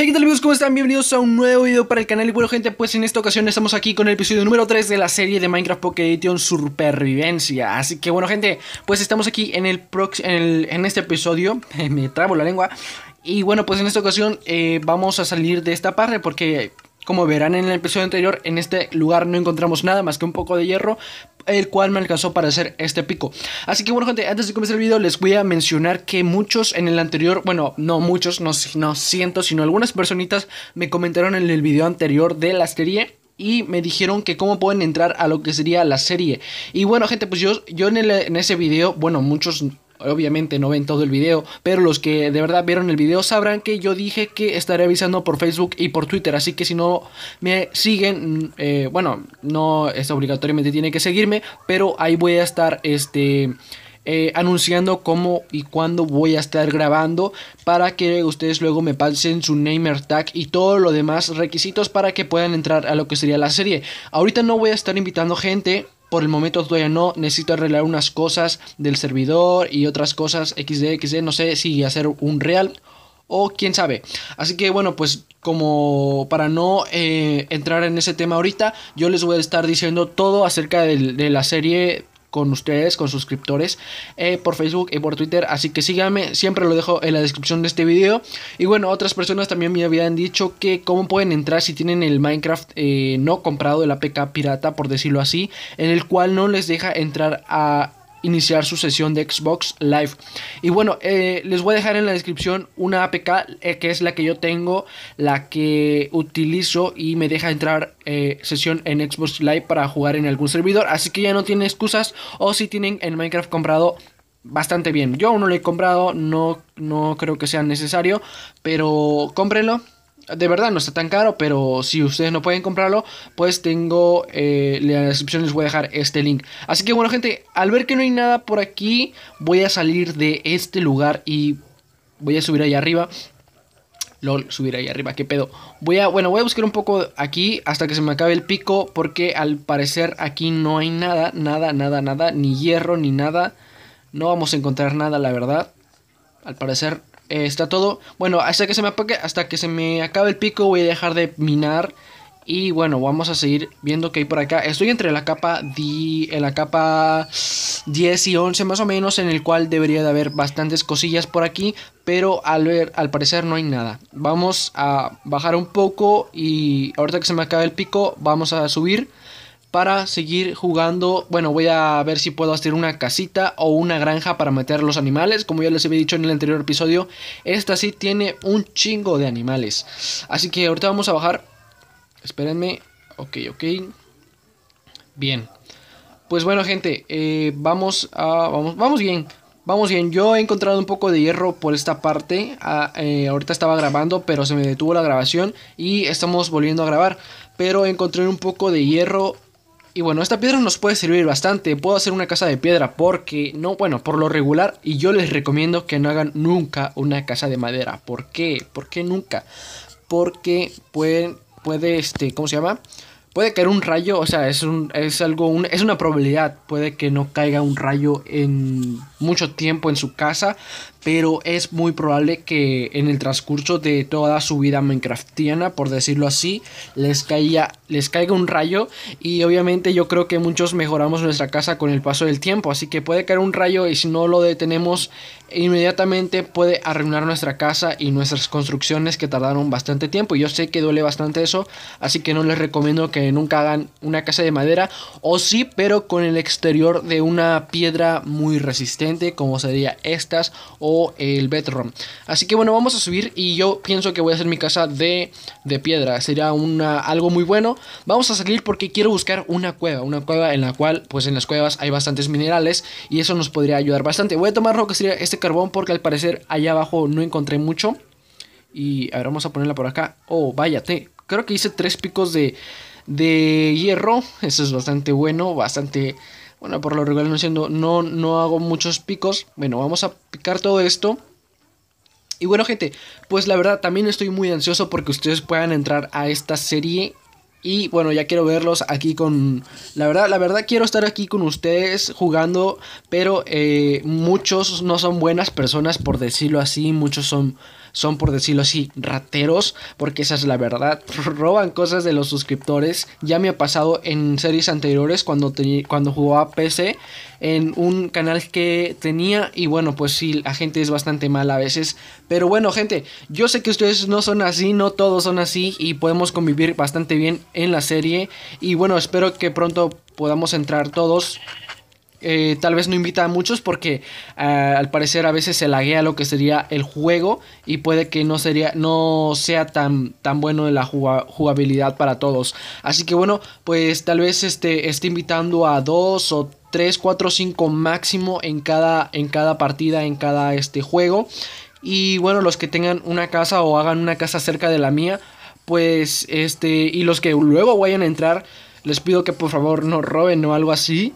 Hey, ¿qué tal amigos? ¿Cómo están? Bienvenidos a un nuevo video para el canal. Y bueno, gente, pues en esta ocasión estamos aquí con el episodio número 3 de la serie de Minecraft Pocket Edition Supervivencia. Así que bueno, gente, pues estamos aquí en el, en, en, este episodio. Me trabo la lengua. Y bueno, pues en esta ocasión eh, vamos a salir de esta parte porque... Como verán en el episodio anterior, en este lugar no encontramos nada más que un poco de hierro, el cual me alcanzó para hacer este pico. Así que bueno, gente, antes de comenzar el video les voy a mencionar que muchos en el anterior, bueno, no muchos, no, siento, sino algunas personitas me comentaron en el video anterior de la serie y me dijeron que cómo pueden entrar a lo que sería la serie. Y bueno, gente, pues yo, yo en, en ese video, bueno, muchos Obviamente no ven todo el video, pero los que de verdad vieron el video sabrán que yo dije que estaré avisando por Facebook y por Twitter. Así que si no me siguen, mm, eh, bueno, no es obligatoriamente tiene que seguirme, pero ahí voy a estar este. Eh, anunciando cómo y cuándo voy a estar grabando para que ustedes luego me pasen su namer tag y todo lo demás requisitos para que puedan entrar a lo que sería la serie. Ahorita no voy a estar invitando gente por el momento todavía no, necesito arreglar unas cosas del servidor y otras cosas XD, XD, no sé si hacer un real o quién sabe. Así que bueno, pues como para no eh, entrar en ese tema ahorita, yo les voy a estar diciendo todo acerca de la serie con ustedes, con suscriptores, eh, por Facebook y por Twitter. Así que síganme, siempre lo dejo en la descripción de este video. Y bueno, otras personas también me habían dicho que cómo pueden entrar si tienen el Minecraft eh, no comprado, de la APK pirata, por decirlo así, en el cual no les deja entrar a iniciar su sesión de Xbox Live. Y bueno, eh, les voy a dejar en la descripción una APK eh, que es la que yo tengo, la que utilizo y me deja entrar eh, sesión en Xbox Live para jugar en algún servidor. Así que ya no tiene excusas o si tienen en Minecraft comprado. Bastante bien. Yo aún no lo he comprado, no, no creo que sea necesario, pero cómprenlo de verdad no está tan caro, pero si ustedes no pueden comprarlo, pues tengo en eh, la descripción les voy a dejar este link. Así que bueno gente, al ver que no hay nada por aquí, voy a salir de este lugar y voy a subir allá arriba. LOL, subir ahí arriba, qué pedo. Voy a, bueno, voy a buscar un poco aquí hasta que se me acabe el pico. Porque al parecer aquí no hay nada, nada, nada, nada. Ni hierro, ni nada. No vamos a encontrar nada, la verdad. Al parecer está todo. Bueno, hasta que se me hasta que se me acabe el pico, voy a dejar de minar. Y bueno, vamos a seguir viendo que hay por acá. Estoy entre la capa, la capa 10 y 11 más o menos, en el cual debería de haber bastantes cosillas por aquí. Pero al ver, al parecer no hay nada. Vamos a bajar un poco y ahorita que se me acabe el pico, vamos a subir para seguir jugando. Bueno, voy a ver si puedo hacer una casita o una granja para meter los animales. Como ya les había dicho en el anterior episodio, esta sí tiene un chingo de animales. Así que ahorita vamos a bajar. Espérenme. Ok, ok. Bien. Pues bueno, gente, eh, vamos a... Vamos, vamos bien. Vamos bien, yo he encontrado un poco de hierro por esta parte. Ah, eh, ahorita estaba grabando, pero se me detuvo la grabación y estamos volviendo a grabar. Pero encontré un poco de hierro y bueno, esta piedra nos puede servir bastante. Puedo hacer una casa de piedra porque no, bueno, por lo regular. Y yo les recomiendo que no hagan nunca una casa de madera. ¿Por qué? ¿Por qué nunca? Porque puede, este, ¿cómo se llama? Puede caer un rayo, o sea, es, un, es algo, es una probabilidad. Puede que no caiga un rayo en mucho tiempo en su casa, pero es muy probable que en el transcurso de toda su vida minecraftiana, por decirlo así, les, caiga, les caiga un rayo y obviamente yo creo que muchos mejoramos nuestra casa con el paso del tiempo, así que puede caer un rayo y si no lo detenemos inmediatamente puede arruinar nuestra casa y nuestras construcciones que tardaron bastante tiempo y yo sé que duele bastante eso, así que no les recomiendo que nunca hagan una casa de madera o sí, pero con el exterior de una piedra muy resistente como sería estas o el bedroom. Así que bueno, vamos a subir y yo pienso que voy a hacer mi casa de, de piedra. Sería una, algo muy bueno. Vamos a salir porque quiero buscar una cueva. Una cueva en la cual, pues en las cuevas hay bastantes minerales y eso nos podría ayudar bastante. Voy a tomar lo que sería este carbón porque al parecer allá abajo no encontré mucho. Y ahora vamos a ponerla por acá. Oh, váyate. Creo que hice tres picos de, de hierro. Eso es bastante bueno, bastante bueno, por lo regular no siendo, no, no hago muchos picos. Bueno, vamos a picar todo esto. Y bueno, gente, pues la verdad también estoy muy ansioso porque ustedes puedan entrar a esta serie. Y bueno, ya quiero verlos aquí con... La verdad, la verdad quiero estar aquí con ustedes jugando, pero eh, muchos no son buenas personas, por decirlo así. Muchos son son, por decirlo así, rateros, porque esa es la verdad, roban cosas de los suscriptores. Ya me ha pasado en series anteriores cuando, cuando jugaba PC en un canal que tenía y bueno, pues sí, la gente es bastante mala a veces. Pero bueno, gente, yo sé que ustedes no son así, no todos son así y podemos convivir bastante bien en la serie. Y bueno, espero que pronto podamos entrar todos eh, tal vez no invita a muchos porque eh, al parecer a veces se laguea lo que sería el juego y puede que no, sería, no sea tan, tan bueno la jugabilidad para todos. Así que bueno, pues tal vez este, esté invitando a dos o 3, 4, cinco máximo en cada, en cada partida, en cada este, juego. Y bueno, los que tengan una casa o hagan una casa cerca de la mía, pues este, y los que luego vayan a entrar, les pido que por favor no roben o algo así.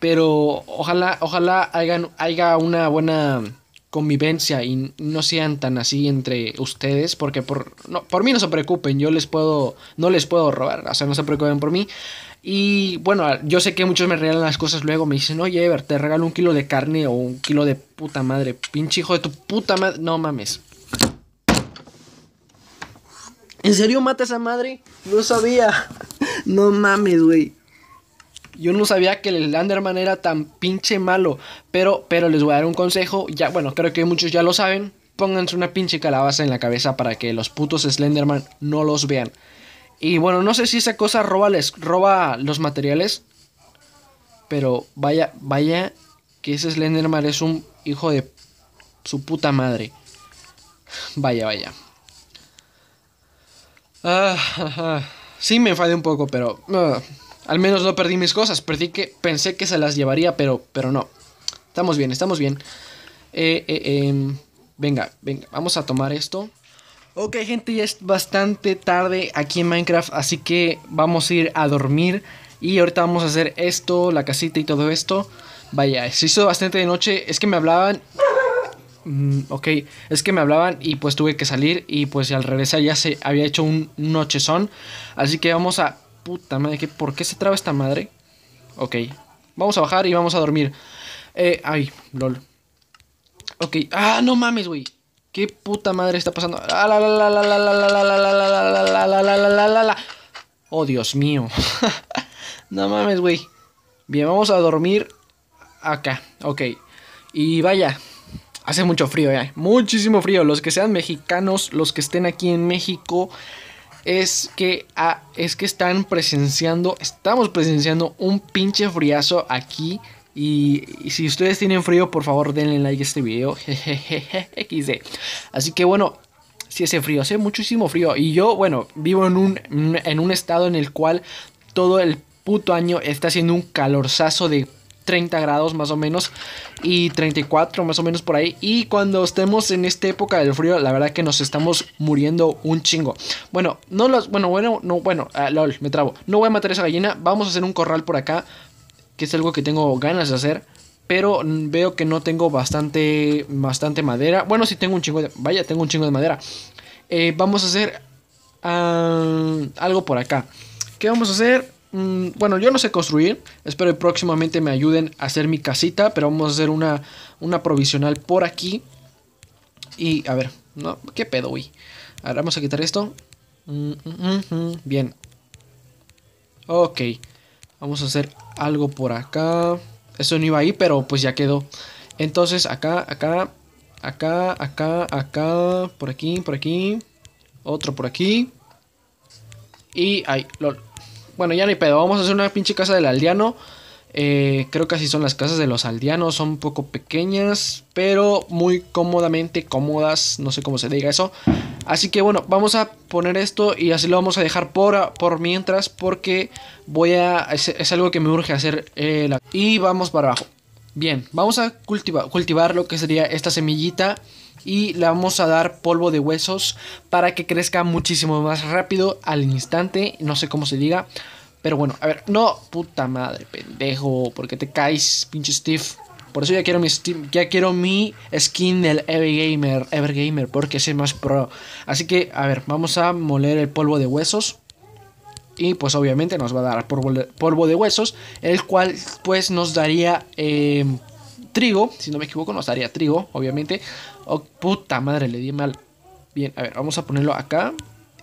Pero ojalá, ojalá haya una buena convivencia y no sean tan así entre ustedes porque por, no, por mí no se preocupen yo les puedo no les puedo robar o sea no se preocupen por mí y bueno yo sé que muchos me regalan las cosas luego me dicen oye Ever te regalo un kilo de carne o un kilo de puta madre pinche hijo de tu puta madre no mames ¿En serio mata esa madre? No sabía. No mames, güey. Yo no sabía que el Slenderman era tan pinche malo. Pero, pero les voy a dar un consejo. Ya, bueno, creo que muchos ya lo saben. Pónganse una pinche calabaza en la cabeza para que los putos Slenderman no los vean. Y bueno, no sé si esa cosa roba, les, roba los materiales. Pero vaya, vaya que ese Slenderman es un hijo de su puta madre. Vaya, vaya. Ah, sí me enfadé un poco, pero... Ah. Al menos no perdí mis cosas. Perdí que pensé que se las llevaría, pero, pero no. Estamos bien, estamos bien. Eh, eh, em, venga, venga, vamos a tomar esto. Ok, gente, ya es bastante tarde aquí en Minecraft, así que vamos a ir a dormir. Y ahorita vamos a hacer esto, la casita y todo esto. Vaya, se hizo bastante de noche. Es que me hablaban. Mm, ok, es que me hablaban y pues tuve que salir. Y pues al regresar ya se había hecho un nochezón. Así que vamos a puta madre, ¿qué, ¿por qué se traba esta madre? Ok, vamos a bajar y vamos a dormir. Eh, ay, lol. Ok, ah, no mames, güey. ¿Qué puta madre está pasando? La, Oh, Dios mío. no mames, güey. Bien, vamos a dormir acá. Ok. Y vaya, hace mucho frío, ya. Muchísimo frío. Los que sean mexicanos, los que estén aquí en México, es que, ah, es que están presenciando, estamos presenciando un pinche friazo aquí. Y, si ustedes tienen frío, por favor denle like a este video. XD. Así que bueno, si hace frío, hace muchísimo frío. Y yo, bueno, vivo en un, en un estado en el cual todo el puto año está haciendo un calorzazo de 30 grados más o menos y 34 más o menos por ahí. Y cuando estemos en esta época del frío, la verdad que nos estamos muriendo un chingo. Bueno, no los, bueno, bueno, no, bueno, ah, lol, me trabo. No voy a matar esa gallina, vamos a hacer un corral por acá, que es algo que tengo ganas de hacer. Pero veo que no tengo bastante, bastante madera. Bueno, si tengo un chingo de, vaya, tengo un chingo de madera. Eh, vamos a hacer ah, algo por acá. ¿Qué vamos a hacer? Mm, bueno, yo no sé construir. Espero que próximamente me ayuden a hacer mi casita. Pero vamos a hacer una, una provisional por aquí. Y a ver, no, ¿qué pedo, güey? ver, vamos a quitar esto. Mm, mm, bien. Ok. Vamos a hacer algo por acá. Eso no iba ahí, pero pues ya quedó. Entonces, acá, acá, acá, acá, acá, por aquí, por aquí. Otro por aquí. Y ahí, lol. Bueno, ya ni pedo, vamos a hacer una pinche casa del aldeano. Eh, creo que así son las casas de los aldeanos, son un poco pequeñas, pero muy cómodamente cómodas, no sé cómo se diga eso. Así que bueno, vamos a poner esto y así lo vamos a dejar por, por mientras porque voy a... Es, algo que me urge hacer. Eh, la, y vamos para abajo. Bien, vamos a cultivar lo que sería esta semillita y le vamos a dar polvo de huesos para que crezca muchísimo más rápido al instante. No sé cómo se diga. Pero bueno, a ver, no, puta madre, pendejo, porque te caes, pinche Steve. Por eso ya quiero mi ya quiero mi skin del Evergamer, Evergamer, porque es más pro. Así que, a ver, vamos a moler el polvo de huesos. Y pues obviamente nos va a dar polvo de, huesos, el cual pues nos daría eh, trigo, si no me equivoco, nos daría trigo, obviamente. Oh, puta madre, le di mal. Bien, a ver, vamos a ponerlo acá.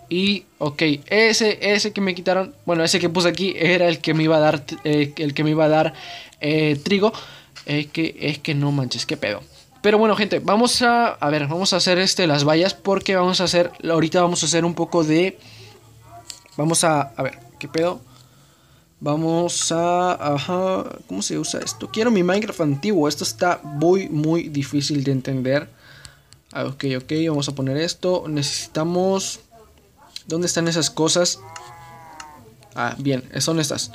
Y, ok, ese, ese que me quitaron, bueno, ese que puse aquí era el que me iba a dar, eh, el que me iba a dar eh, trigo. Es que, es que no manches, qué pedo. Pero bueno, gente, vamos a, a ver, vamos a hacer este, las vallas porque vamos a hacer, ahorita vamos a hacer un poco de, vamos a, a ver, qué pedo. Vamos a... Ajá, ¿cómo se usa esto? Quiero mi Minecraft antiguo. Esto está muy, muy difícil de entender. Ah, ok, ok, vamos a poner esto. Necesitamos... ¿Dónde están esas cosas? Ah, bien, eh, son estas.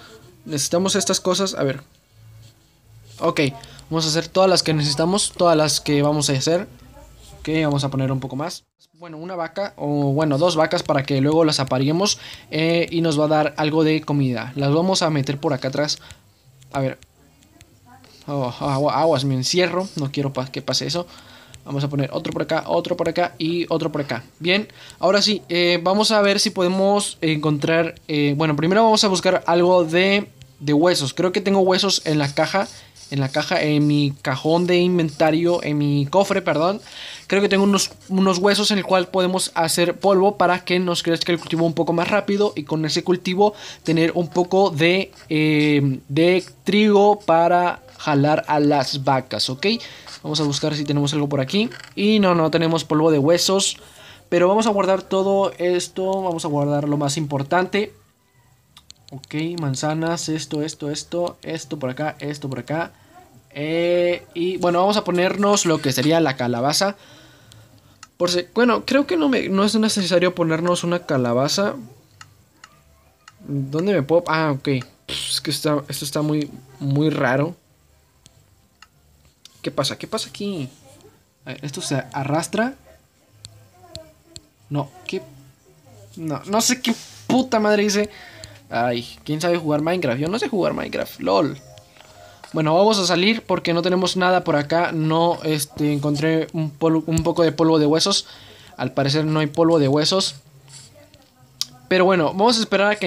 Necesitamos estas cosas, a ver. Ok, vamos a hacer todas las que necesitamos, todas las que vamos a hacer. Ok, vamos a poner un poco más. Bueno, una vaca, o bueno, dos vacas para que luego las apariemos eh, y nos va a dar algo de comida. Las vamos a meter por acá atrás. A ver. Oh, aguas, me encierro, no quiero que pase eso. Vamos a poner otro por acá, otro por acá y otro por acá. Bien, ahora sí, eh, vamos a ver si podemos encontrar... Eh, bueno, primero vamos a buscar algo de, huesos. Creo que tengo huesos en la caja en la caja, en mi cajón de inventario, en mi cofre, perdón. Creo que tengo unos, unos, huesos en el cual podemos hacer polvo para que nos crezca el cultivo un poco más rápido y con ese cultivo tener un poco de, eh, de trigo para jalar a las vacas, ¿ok? Vamos a buscar si tenemos algo por aquí. Y no, no tenemos polvo de huesos. Pero vamos a guardar todo esto. Vamos a guardar lo más importante. Ok, manzanas, esto, esto, esto, esto por acá, esto por acá. Eh, y bueno, vamos a ponernos lo que sería la calabaza. Por bueno, creo que no, no es necesario ponernos una calabaza. ¿Dónde me puedo...? Ah, ok. Es que esto está muy, muy raro. ¿Qué pasa? ¿Qué pasa aquí? esto se arrastra. No, ¿qué? No, no sé qué puta madre dice. Ay, ¿quién sabe jugar Minecraft? Yo no sé jugar Minecraft, lol. Bueno, vamos a salir porque no tenemos nada por acá. No, este, encontré un, un poco de polvo de huesos. Al parecer no hay polvo de huesos. Pero bueno, vamos a esperar a que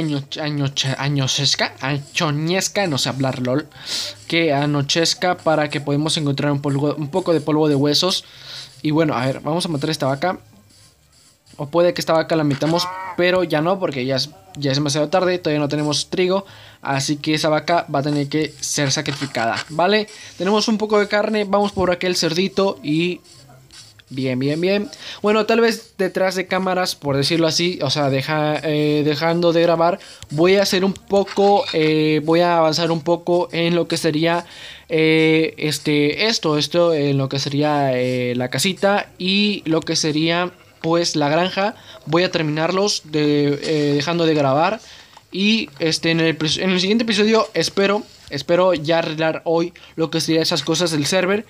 anochezca año, no sé hablar LOL, que anochezca para que podamos encontrar un, un poco de polvo de huesos. Y bueno, a ver, vamos a matar esta vaca. O puede que esta vaca la metamos, pero ya no, porque ya ya es demasiado tarde, todavía no tenemos trigo. Así que esa vaca va a tener que ser sacrificada, ¿vale? Tenemos un poco de carne, vamos por aquel cerdito y Bien, bien, bien. Bueno, tal vez detrás de cámaras, por decirlo así, o sea, deja, eh, dejando de grabar, voy a hacer un poco, eh, voy a avanzar un poco en lo que sería eh, este, esto, esto, en lo que sería la casita y lo que sería pues la granja. Voy a terminarlos dejando de grabar y este, en el, siguiente episodio espero espero ya arreglar hoy lo que serían esas cosas del server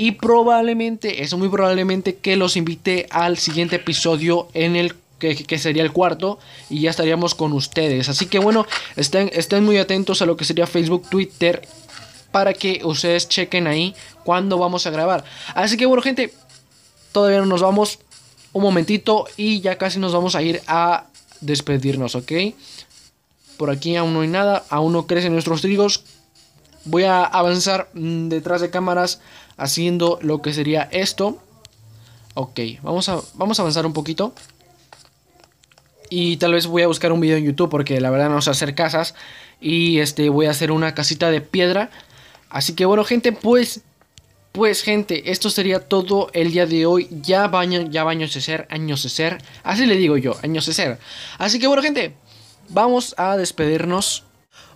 y probablemente, eso muy probablemente que los invite al siguiente episodio en el que, sería el cuarto y ya estaríamos con ustedes. Así que bueno, estén, estén muy atentos a lo que sería Facebook, Twitter, para que ustedes chequen ahí cuando vamos a grabar. Así que bueno, gente, todavía no nos vamos. Un momentito y ya casi nos vamos a ir a despedirnos, ¿ok? Por aquí aún no hay nada, aún no crecen nuestros trigos voy a avanzar mm, detrás de cámaras haciendo lo que sería esto. Ok, vamos a, vamos a avanzar un poquito. Y tal vez voy a buscar un video en YouTube porque la verdad no sé hacer casas. Y este voy a hacer una casita de piedra. Así que bueno gente, pues... Pues gente, esto sería todo el día de hoy. Ya va ya de ser, año ser. Así le digo yo, año ser. Así que bueno gente, vamos a despedirnos.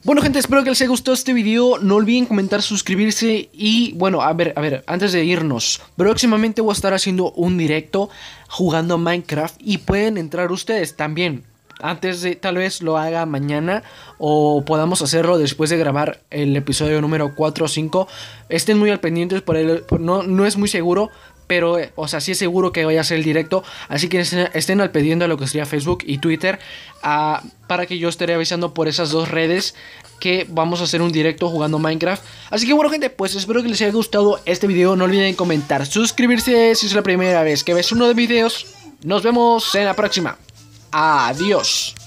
Bueno gente, espero que les haya gustado este video, no olviden comentar, suscribirse y bueno, a ver, a ver, antes de irnos, próximamente voy a estar haciendo un directo jugando a Minecraft y pueden entrar ustedes también, antes de tal vez lo haga mañana o podamos hacerlo después de grabar el episodio número 4 o 5, estén muy al pendiente, por no, no es muy seguro, pero, eh, o sea, sí es seguro que vaya a ser el directo. Así que estén, al pendiente de lo que sería Facebook y Twitter ah, para que yo esté avisando por esas dos redes que vamos a hacer un directo jugando Minecraft. Así que bueno, gente, pues espero que les haya gustado este video. No olviden comentar, suscribirse si es la primera vez que ves uno de mis videos. Nos vemos en la próxima. Adiós.